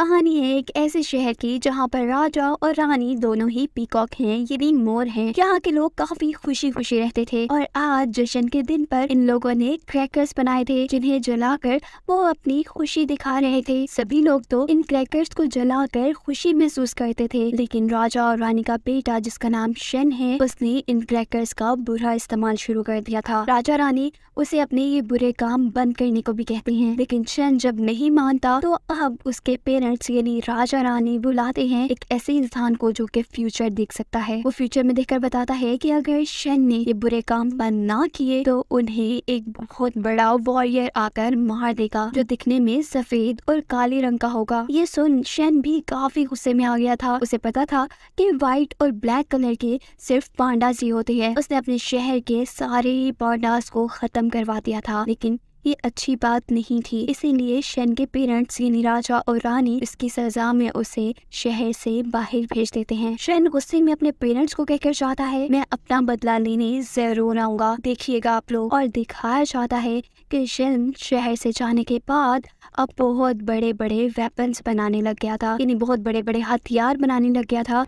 कहानी है एक ऐसे शहर की जहाँ पर राजा और रानी दोनों ही पीकॉक हैं ये मोर हैं यहाँ के लोग काफी खुशी खुशी रहते थे और आज जश्न के दिन पर इन लोगों ने क्रैकर्स बनाए थे जिन्हें जलाकर वो अपनी खुशी दिखा रहे थे सभी लोग तो इन क्रैकर्स को जलाकर खुशी महसूस करते थे लेकिन राजा और रानी का बेटा जिसका नाम शन है उसने इन क्रैकर्स का बुरा इस्तेमाल शुरू कर दिया था राजा रानी उसे अपने ये बुरे काम बंद करने को भी कहते हैं लेकिन शन जब नहीं मानता तो अब उसके पेरेंट मिनट्स यानी राजा रानी बुलाते हैं एक ऐसे इंसान को जो कि फ्यूचर देख सकता है वो फ्यूचर में देखकर बताता है कि अगर शेन ने ये बुरे काम बंद ना किए तो उन्हें एक बहुत बड़ा वॉरियर आकर मार देगा जो दिखने में सफेद और काले रंग का होगा ये सुन शेन भी काफी गुस्से में आ गया था उसे पता था की व्हाइट और ब्लैक कलर के सिर्फ पांडास ही होते हैं उसने अपने शहर के सारे पांडास को खत्म करवा दिया था लेकिन ये अच्छी बात नहीं थी इसीलिए शेन के पेरेंट्स यानी राजा और रानी इसकी सजा में उसे शहर से बाहर भेज देते हैं शेन गुस्से में अपने पेरेंट्स को कहकर जाता है मैं अपना बदला लेने जरूर आऊंगा देखिएगा आप लोग और दिखाया जाता है कि शेन शहर से जाने के बाद अब बहुत बड़े बड़े वेपन्स बनाने लग गया था यानी बहुत बड़े बड़े हथियार बनाने लग गया था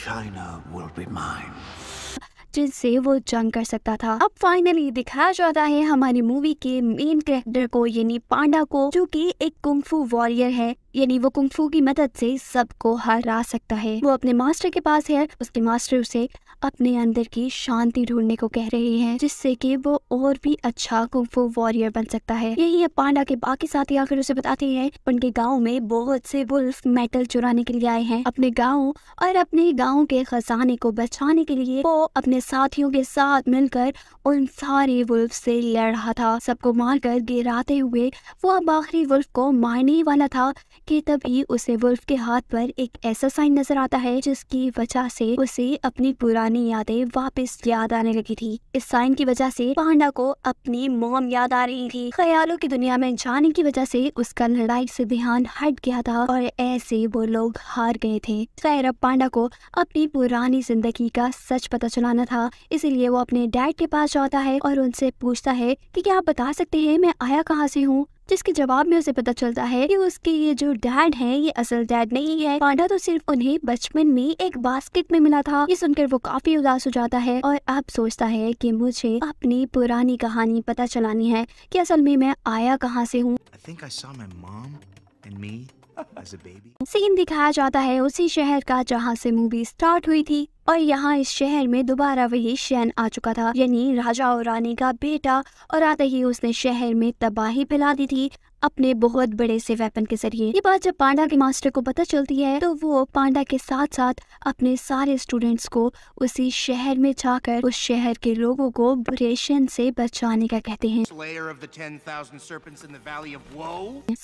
China will be mine. जिनसे वो जंग कर सकता था अब फाइनली दिखाया जाता है हमारी मूवी के मेन कैरेक्टर को यानी पांडा को जो कि एक कुंफू वॉरियर है यानी वो कुंफू की मदद से सबको हरा सकता है वो अपने मास्टर के पास है उसके मास्टर उसे अपने अंदर की शांति ढूंढने को कह रहे हैं जिससे कि वो और भी अच्छा कुंफू वॉरियर बन सकता है यही अब पांडा के बाकी साथी आकर उसे बताते हैं उनके गांव में बहुत से वुल्फ मेटल चुराने के लिए आए हैं अपने गाँव और अपने गाँव के खजाने को बचाने के लिए वो अपने साथियों के साथ मिलकर उन सारे वुल्फ से लड़ रहा था सबको मारकर गिराते हुए वो अब आखिरी वुल्फ को मारने वाला था कि तभी उसे वुल्फ के हाथ पर एक ऐसा साइन नजर आता है जिसकी वजह से उसे अपनी पुरानी यादें वापस याद आने लगी थी इस साइन की वजह से पांडा को अपनी मोम याद आ रही थी ख्यालों की दुनिया में जाने की वजह से उसका लड़ाई से ध्यान हट गया था और ऐसे वो लोग हार गए थे खैर अब पांडा को अपनी पुरानी जिंदगी का सच पता चलाना था इसीलिए वो अपने डैड के पास जाता है और उनसे पूछता है की क्या आप बता सकते है मैं आया कहाँ से हूँ जिसके जवाब में उसे पता चलता है कि उसके ये जो डैड है ये असल डैड नहीं है पांडा तो सिर्फ उन्हें बचपन में एक बास्केट में मिला था ये सुनकर वो काफी उदास हो जाता है और अब सोचता है की मुझे अपनी पुरानी कहानी पता चलानी है की असल में मैं आया कहाँ से हूँ सीन दिखाया जाता है उसी शहर का जहाँ से मूवी स्टार्ट हुई थी और यहाँ इस शहर में दोबारा वही शैन आ चुका था यानी राजा और रानी का बेटा और आते ही उसने शहर में तबाही फैला दी थी अपने बहुत बड़े से वेपन के जरिए ये बात जब पांडा के मास्टर को पता चलती है तो वो पांडा के साथ साथ अपने सारे स्टूडेंट्स को उसी शहर में जाकर उस शहर के लोगों को ब्रेशन से बचाने का कहते हैं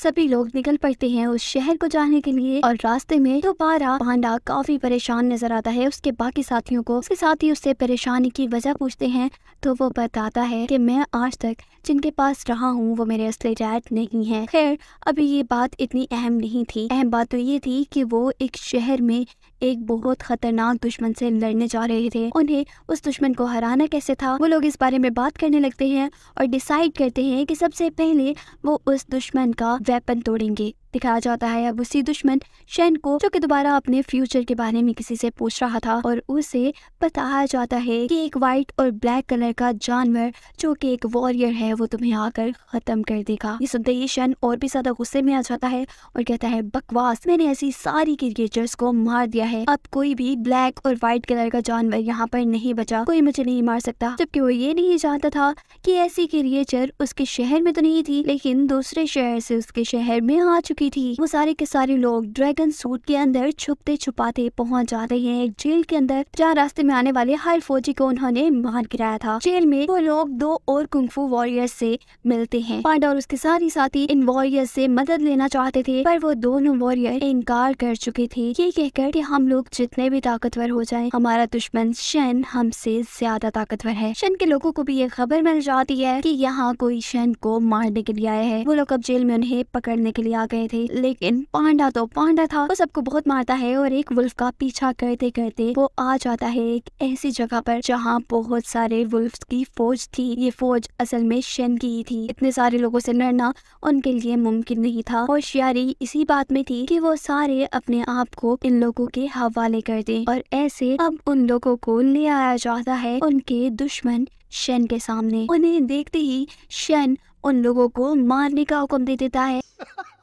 सभी लोग निकल पड़ते हैं उस शहर को जाने के लिए और रास्ते में दोबारा पांडा काफी परेशान नजर आता है उसके बाकी साथियों को उसके ही उससे परेशानी की वजह पूछते हैं तो वो बताता है की मैं आज तक जिनके पास रहा हूँ वो मेरे असले डैड नहीं है खैर अभी ये बात इतनी अहम नहीं थी अहम बात तो ये थी कि वो एक शहर में एक बहुत खतरनाक दुश्मन से लड़ने जा रहे थे उन्हें उस दुश्मन को हराना कैसे था वो लोग इस बारे में बात करने लगते हैं और डिसाइड करते हैं कि सबसे पहले वो उस दुश्मन का वेपन तोड़ेंगे दिखाया जाता है अब उसी दुश्मन शैन को जो कि दोबारा अपने फ्यूचर के बारे में किसी से पूछ रहा था और उसे बताया जाता है कि एक व्हाइट और ब्लैक कलर का जानवर जो कि एक वॉरियर है वो तुम्हें आकर खत्म कर देगा ये सुनते ही शैन और भी ज्यादा गुस्से में आ जाता है और कहता है बकवास मैंने ऐसी सारी क्रिकेटर्स को मार दिया है अब कोई भी ब्लैक और व्हाइट कलर का जानवर यहाँ पर नहीं बचा कोई मुझे नहीं मार सकता जबकि वो ये नहीं जानता था की ऐसी क्रिएचर उसके शहर में तो नहीं थी लेकिन दूसरे शहर से उसके शहर में आ चुकी भी थी वो सारे के सारे लोग ड्रैगन सूट के अंदर छुपते छुपाते पहुंच रहे हैं जेल के अंदर जहाँ रास्ते में आने वाले हर फौजी को उन्होंने मार गिराया था जेल में वो लोग दो और कुंफू वॉरियर्स से मिलते हैं पांडा और उसके सारे साथी इन वॉरियर्स से मदद लेना चाहते थे पर वो दोनों वॉरियर इनकार कर चुके थे ये कहकर की हम लोग जितने भी ताकतवर हो जाए हमारा दुश्मन शन हमसे ज्यादा ताकतवर है शन के लोगों को भी ये खबर मिल जाती है की यहाँ कोई शन को मारने के लिए आया है वो लोग अब जेल में उन्हें पकड़ने के लिए आ गए गए थे लेकिन पांडा तो पांडा था वो सबको बहुत मारता है और एक वुल्फ का पीछा करते करते वो आ जाता है एक ऐसी जगह पर जहाँ बहुत सारे वुल्फ की फौज थी ये फौज असल में शन की ही थी इतने सारे लोगों से लड़ना उनके लिए मुमकिन नहीं था होशियारी इसी बात में थी कि वो सारे अपने आप को इन लोगों के हवाले कर दे और ऐसे अब उन लोगों को ले आया जाता है उनके दुश्मन शन के सामने उन्हें देखते ही शन उन लोगों को मारने का हुक्म दे देता है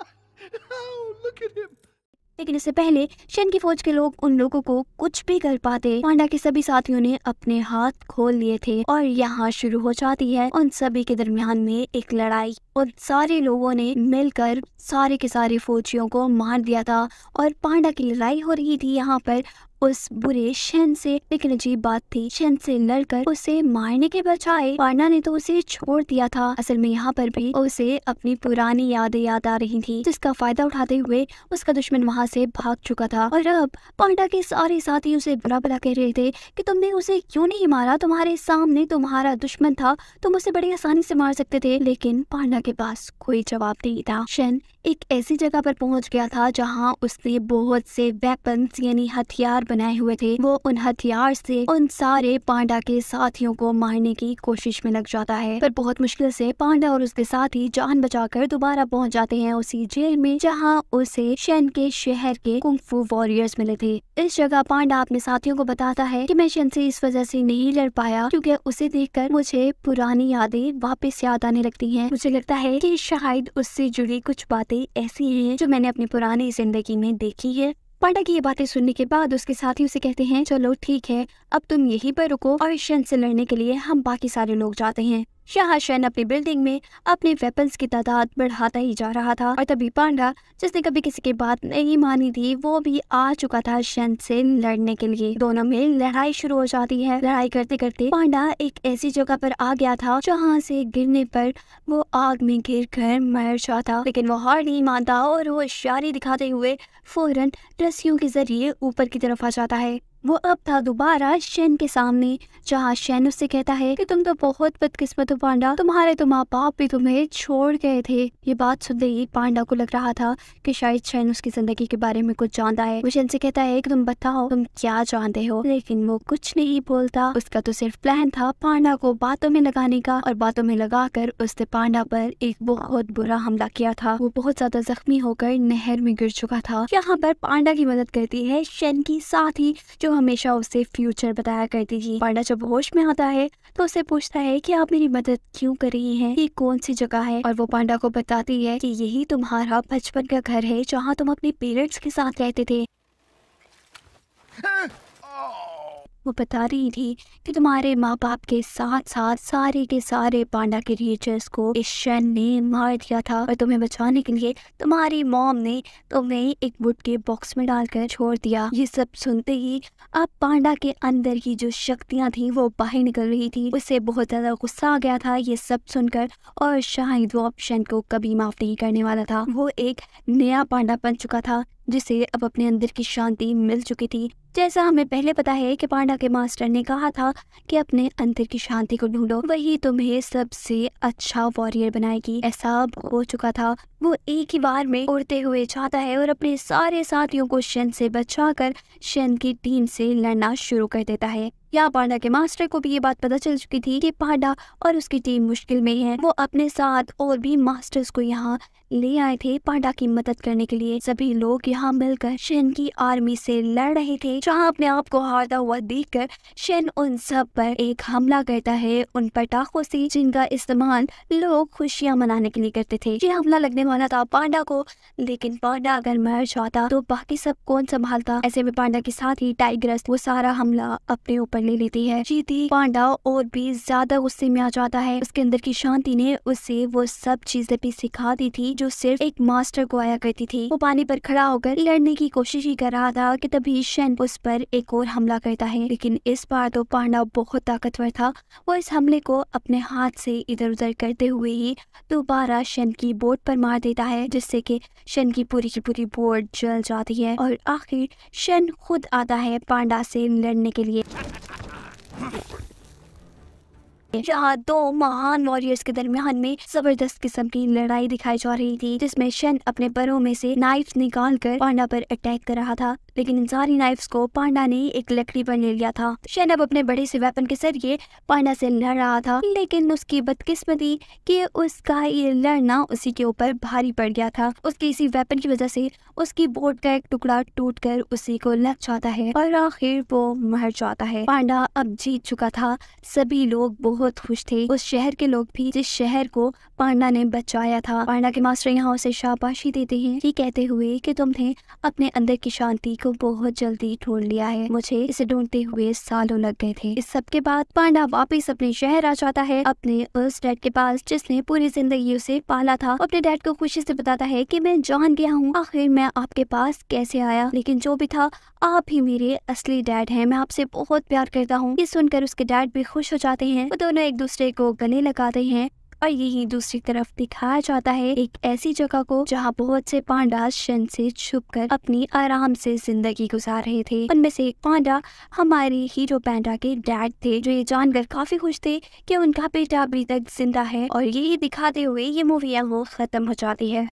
लेकिन इससे पहले शेन की फौज के लोग उन लोगों को कुछ भी कर पाते पांडा के सभी साथियों ने अपने हाथ खोल लिए थे और यहाँ शुरू हो जाती है उन सभी के दरमियान में एक लड़ाई और सारे लोगों ने मिलकर सारे के सारे फौजियों को मार दिया था और पांडा की लड़ाई हो रही थी यहाँ पर उस बुरे शन से लेकिन अजीब बात थी शन से लड़कर उसे मारने के बजाय पार्ना ने तो उसे छोड़ दिया था असल में यहाँ पर भी उसे अपनी पुरानी यादें याद आ रही थी जिसका फायदा उठाते हुए उसका दुश्मन वहाँ से भाग चुका था और अब पांडा के सारे साथी उसे बुरा बुला कह रहे थे की तुमने उसे क्यूँ नहीं मारा तुम्हारे सामने तुम्हारा दुश्मन था तुम उसे बड़ी आसानी से मार सकते थे लेकिन पांडा के पास कोई जवाब नहीं था शन एक ऐसी जगह पर पहुंच गया था जहां उसने बहुत से वेपन्स यानी हथियार बनाए हुए थे वो उन हथियार से उन सारे पांडा के साथियों को मारने की कोशिश में लग जाता है पर बहुत मुश्किल से पांडा और उसके साथी जान बचाकर दोबारा पहुंच जाते हैं उसी जेल में जहां उसे शन के शहर के कुंफू वॉरियर्स मिले थे इस जगह पांडा अपने साथियों को बताता है की मैं शन से इस वजह से नहीं लड़ पाया क्यूँकी उसे देख मुझे पुरानी यादें वापिस याद आने लगती है मुझे लगता है की शायद उससे जुड़ी कुछ बातें बातें ऐसी हैं जो मैंने अपनी पुरानी जिंदगी में देखी है पांडा की ये बातें सुनने के बाद उसके साथी उसे कहते हैं चलो ठीक है अब तुम यहीं पर रुको और इस से लड़ने के लिए हम बाकी सारे लोग जाते हैं शहन अपनी बिल्डिंग में अपने वेपन्स की तादाद बढ़ाता ही जा रहा था और तभी पांडा जिसने कभी किसी की बात नहीं मानी थी वो भी आ चुका था शहन से लड़ने के लिए दोनों में लड़ाई शुरू हो जाती है लड़ाई करते करते पांडा एक ऐसी जगह पर आ गया था जहाँ से गिरने पर वो आग में गिर कर मर जाता लेकिन वो हार नहीं मानता और वो इशारे दिखाते हुए फौरन रस्सियों के जरिए ऊपर की तरफ आ जाता है वो अब था दोबारा शैन के सामने जहाँ शैन उससे कहता है कि तुम तो बहुत बदकिस्मत हो पांडा तुम्हारे तो माँ बाप भी तुम्हें छोड़ गए थे ये बात सुनते ही पांडा को लग रहा था कि शायद शैन उसकी जिंदगी के बारे में कुछ जानता है वो शैन से कहता है कि तुम बताओ तुम क्या जानते हो लेकिन वो कुछ नहीं बोलता उसका तो सिर्फ प्लान था पांडा को बातों में लगाने का और बातों में कर उसने पांडा पर एक बहुत बुरा हमला किया था वो बहुत ज्यादा जख्मी होकर नहर में गिर चुका था यहाँ पर पांडा की मदद करती है शैन की साथ ही जो हमेशा उसे फ्यूचर बताया करती थी पांडा जब होश में आता है तो उसे पूछता है कि आप मेरी मदद क्यों कर रही हैं ये कौन सी जगह है और वो पांडा को बताती है कि यही तुम्हारा बचपन का घर है जहाँ तुम अपने पेरेंट्स के साथ रहते थे हाँ। वो बता रही थी कि तुम्हारे माँ बाप के साथ साथ सारे के सारे पांडा के टीचर्स को ईशन ने मार दिया था और तुम्हें बचाने के लिए तुम्हारी मॉम ने तुम्हें एक वुड के बॉक्स में डालकर छोड़ दिया ये सब सुनते ही अब पांडा के अंदर की जो शक्तियाँ थी वो बाहर निकल रही थी उसे बहुत ज़्यादा गुस्सा आ गया था ये सब सुनकर और शायद वो ऑप्शन को कभी माफ नहीं करने वाला था वो एक नया पांडा बन चुका था जिसे अब अपने अंदर की शांति मिल चुकी थी जैसा हमें पहले पता है कि पांडा के मास्टर ने कहा था कि अपने अंदर की शांति को ढूंढो वही तुम्हें सबसे अच्छा वॉरियर बनाएगी ऐसा हो चुका था वो एक ही बार में उड़ते हुए जाता है और अपने सारे साथियों को शन से बचाकर शन की टीम से लड़ना शुरू कर देता है यहाँ पांडा के मास्टर को भी ये बात पता चल चुकी थी कि पांडा और उसकी टीम मुश्किल में है वो अपने साथ और भी मास्टर्स को यहाँ ले आए थे पांडा की मदद करने के लिए सभी लोग यहाँ मिलकर शेन की आर्मी से लड़ रहे थे जहाँ अपने आप को हारता हुआ देखकर शेन उन सब पर एक हमला करता है उन पटाखों से जिनका इस्तेमाल लोग खुशियाँ मनाने के लिए करते थे ये हमला लगने वाला था पांडा को लेकिन पांडा अगर मर जाता तो बाकी सब कौन संभालता ऐसे में पांडा के साथ ही टाइग्रस वो सारा हमला अपने ऊपर ले लेती है जीती पांडा और भी ज्यादा गुस्से में आ जाता है उसके अंदर की शांति ने उसे वो सब चीजें भी सिखा दी थी जो सिर्फ एक मास्टर को आया करती थी वो पानी पर खड़ा होकर लड़ने की कोशिश ही कर रहा था कि तभी शैन उस पर एक और हमला करता है लेकिन इस बार तो पांडा बहुत ताकतवर था वो इस हमले को अपने हाथ से इधर उधर करते हुए ही दोबारा शन की बोर्ड पर मार देता है जिससे कि शन की पूरी की पूरी बोर्ड जल जाती है और आखिर शन खुद आता है पांडा से लड़ने के लिए Huh. Hmm. जहाँ दो महान वॉरियर्स के दरमियान में जबरदस्त किस्म की लड़ाई दिखाई जा रही थी जिसमें शन अपने बरों में से नाइफ निकाल कर पांडा पर अटैक कर रहा था लेकिन इन सारी नाइफ्स को पांडा ने एक लकड़ी पर ले लिया था शन अब अपने बड़े से वेपन के जरिए पांडा से लड़ रहा था लेकिन उसकी बदकिस्मती कि उसका ये लड़ना उसी के ऊपर भारी पड़ गया था उसके इसी वेपन की वजह से उसकी बोट का एक टुकड़ा टूट कर उसी को लग जाता है और आखिर वो मर जाता है पांडा अब जीत चुका था सभी लोग बहुत बहुत खुश थे उस शहर के लोग भी जिस शहर को पांडा ने बचाया था पांडा के मास्टर यहाँ उसे शाबाशी देते हैं ये कहते हुए कि तुमने अपने अंदर की शांति को बहुत जल्दी ढूंढ लिया है मुझे इसे ढूंढते हुए सालों लग गए थे इस सब के बाद पांडा वापिस अपने शहर आ जाता है अपने उस डैड के पास जिसने पूरी जिंदगी उसे पाला था अपने डैड को खुशी से बताता है की मैं जान गया हूँ आखिर मैं आपके पास कैसे आया लेकिन जो भी था आप ही मेरे असली डैड हैं मैं आपसे बहुत प्यार करता हूँ ये सुनकर उसके डैड भी खुश हो जाते हैं वो दोनों एक दूसरे को गले लगाते हैं और यही दूसरी तरफ दिखाया जाता है एक ऐसी जगह को जहाँ बहुत से पांडा शन से छुप कर अपनी आराम से जिंदगी गुजार रहे थे उनमें से एक पांडा हमारे हीरो पांडा के डैड थे जो ये जानकर काफी खुश थे कि उनका बेटा अभी तक जिंदा है और यही दिखाते हुए ये मूवी वो खत्म हो जाती है